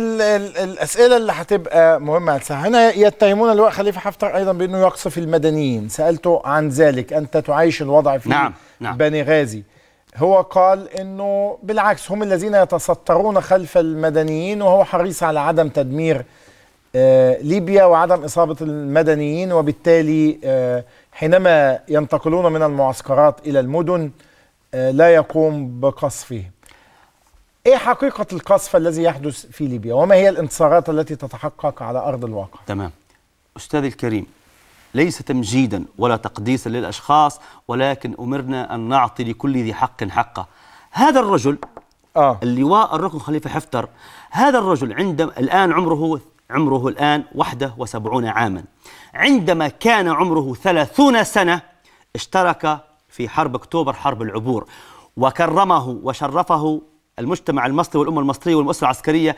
الاسئله اللي هتبقى مهمه هنا يتهمون اللواء خليفه حفتر ايضا بانه يقصف المدنيين سالته عن ذلك انت تعيش الوضع في نعم. نعم. بني غازي هو قال انه بالعكس هم الذين يتسترون خلف المدنيين وهو حريص على عدم تدمير آه، ليبيا وعدم اصابه المدنيين وبالتالي آه، حينما ينتقلون من المعسكرات الى المدن آه، لا يقوم بقصفهم ايه حقيقه القصف الذي يحدث في ليبيا وما هي الانتصارات التي تتحقق على ارض الواقع تمام استاذي الكريم ليس تمجيدا ولا تقديسا للاشخاص ولكن امرنا ان نعطي لكل ذي حق حقه هذا الرجل آه. اللواء الركن خليفه حفتر هذا الرجل عندما الان عمره عمره الان 71 عاما عندما كان عمره 30 سنه اشترك في حرب اكتوبر حرب العبور وكرمه وشرفه المجتمع المصري والأمة المصرية والمؤسسة العسكرية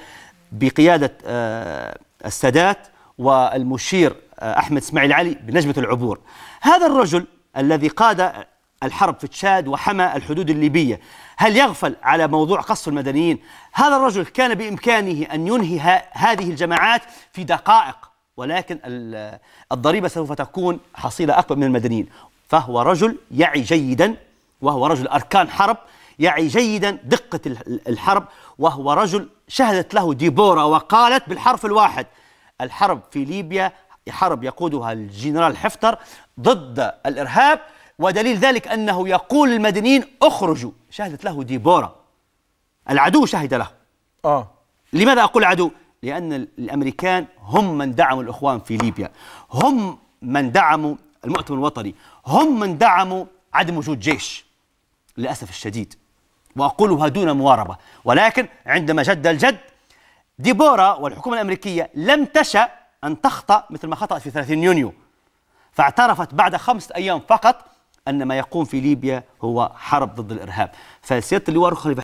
بقيادة آه، السادات والمشير آه، أحمد اسماعيل علي بنجمة العبور هذا الرجل الذي قاد الحرب في تشاد وحمى الحدود الليبية هل يغفل على موضوع قصف المدنيين هذا الرجل كان بإمكانه أن ينهي هذه الجماعات في دقائق ولكن الضريبة سوف تكون حصيلة أكبر من المدنيين فهو رجل يعي جيدا وهو رجل أركان حرب يعي جيدا دقة الحرب وهو رجل شهدت له ديبورا وقالت بالحرف الواحد الحرب في ليبيا حرب يقودها الجنرال حفتر ضد الإرهاب ودليل ذلك أنه يقول للمدنيين اخرجوا شهدت له ديبورا العدو شهد له آه. لماذا أقول عدو؟ لأن الأمريكان هم من دعموا الإخوان في ليبيا هم من دعموا المؤتمر الوطني هم من دعموا عدم وجود جيش للأسف الشديد وأقولها دون مواربة ولكن عندما جد الجد ديبورا والحكومة الأمريكية لم تشأ أن تخطأ مثل ما خطأت في 30 يونيو فاعترفت بعد خمسة أيام فقط أن ما يقوم في ليبيا هو حرب ضد الإرهاب فسيادة اللواء